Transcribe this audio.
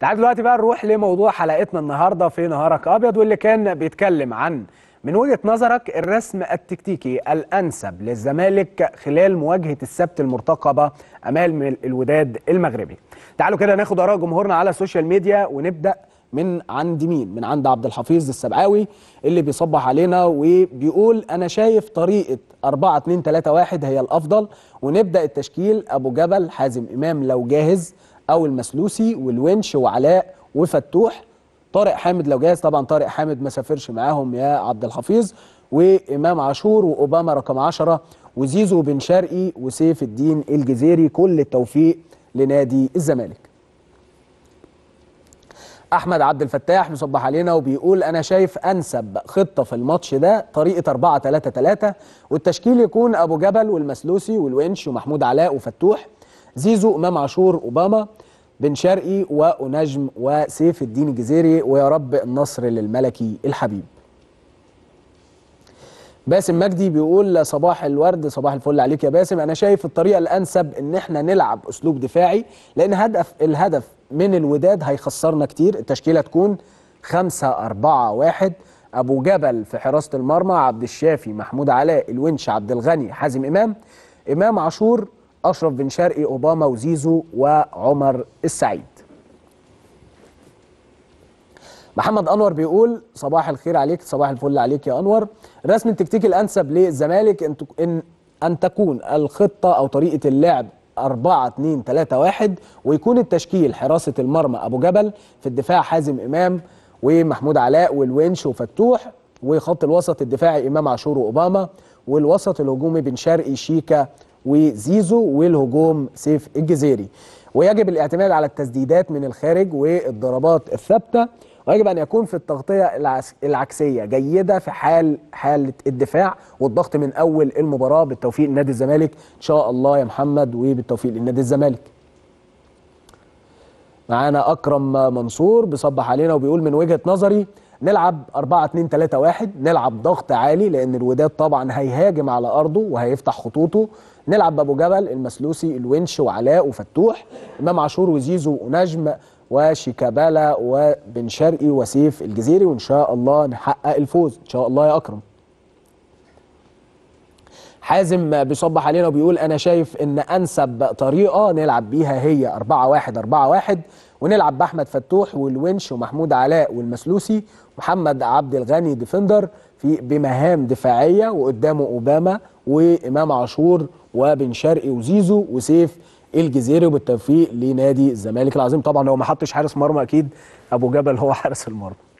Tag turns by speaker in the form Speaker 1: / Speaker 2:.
Speaker 1: تعالوا دلوقتي بقى نروح لموضوع حلقتنا النهارده في نهارك ابيض واللي كان بيتكلم عن من وجهه نظرك الرسم التكتيكي الانسب للزمالك خلال مواجهه السبت المرتقبه امام الوداد المغربي. تعالوا كده ناخد اراء جمهورنا على السوشيال ميديا ونبدا من عند مين؟ من عند عبد الحفيظ السبعاوي اللي بيصبح علينا وبيقول انا شايف طريقه 4 2 3 1 هي الافضل ونبدا التشكيل ابو جبل حازم امام لو جاهز او المسلوسي والونش وعلاء وفتوح طارق حامد لو جاهز طبعا طارق حامد ما سافرش معاهم يا عبد الحفيظ وامام عاشور واوباما رقم 10 وزيزو بن شرقي وسيف الدين الجزيري كل التوفيق لنادي الزمالك احمد عبد الفتاح مصبح علينا وبيقول انا شايف انسب خطه في الماتش ده طريقه 4 3 3 والتشكيل يكون ابو جبل والمسلوسي والونش ومحمود علاء وفتوح زيزو امام عاشور اوباما بن شرقي ونجم وسيف الدين الجزيري ويا رب النصر للملكي الحبيب باسم مجدي بيقول صباح الورد صباح الفل عليك يا باسم انا شايف الطريقه الانسب ان احنا نلعب اسلوب دفاعي لان هدف الهدف من الوداد هيخسرنا كتير التشكيله تكون 5 4 1 ابو جبل في حراسه المرمى عبد الشافي محمود علاء الونش عبد الغني حازم امام امام عاشور أشرف بن شرقي أوباما وزيزو وعمر السعيد محمد انور بيقول صباح الخير عليك صباح الفل عليك يا انور رسم التكتيك الانسب للزمالك ان ان ان تكون الخطه او طريقه اللعب 4 2 3 1 ويكون التشكيل حراسه المرمى ابو جبل في الدفاع حازم امام ومحمود علاء والونش وفتوح وخط الوسط الدفاعي امام عاشور واوباما والوسط الهجومي بن شرقي شيكا وزيزو والهجوم سيف الجزيري ويجب الاعتماد على التسديدات من الخارج والضربات الثابته ويجب ان يكون في التغطيه العكسيه جيده في حال حاله الدفاع والضغط من اول المباراه بالتوفيق لنادي الزمالك ان شاء الله يا محمد وبالتوفيق لنادي الزمالك معانا اكرم منصور بيصبح علينا وبيقول من وجهه نظري نلعب 4 2 3 1 نلعب ضغط عالي لان الوداد طبعا هيهاجم على ارضه وهيفتح خطوطه نلعب بابو جبل المسلوسي الونش وعلاء وفتوح امام عاشور وزيزو ونجم وشيكابالا وبن شرقي وسيف الجزيري وان شاء الله نحقق الفوز ان شاء الله يا اكرم حازم بيصبح علينا وبيقول انا شايف ان انسب طريقه نلعب بيها هي 4 1 4 1 ونلعب باحمد فتوح والونش ومحمود علاء والمسلوسي محمد عبد الغني ديفندر في بمهام دفاعيه وقدامه اوباما وامام عاشور وبن شرقي وزيزو وسيف الجزيري وبالتوفيق لنادي الزمالك العظيم طبعا لو ما حطش حارس مرمى اكيد ابو جبل هو حارس المرمى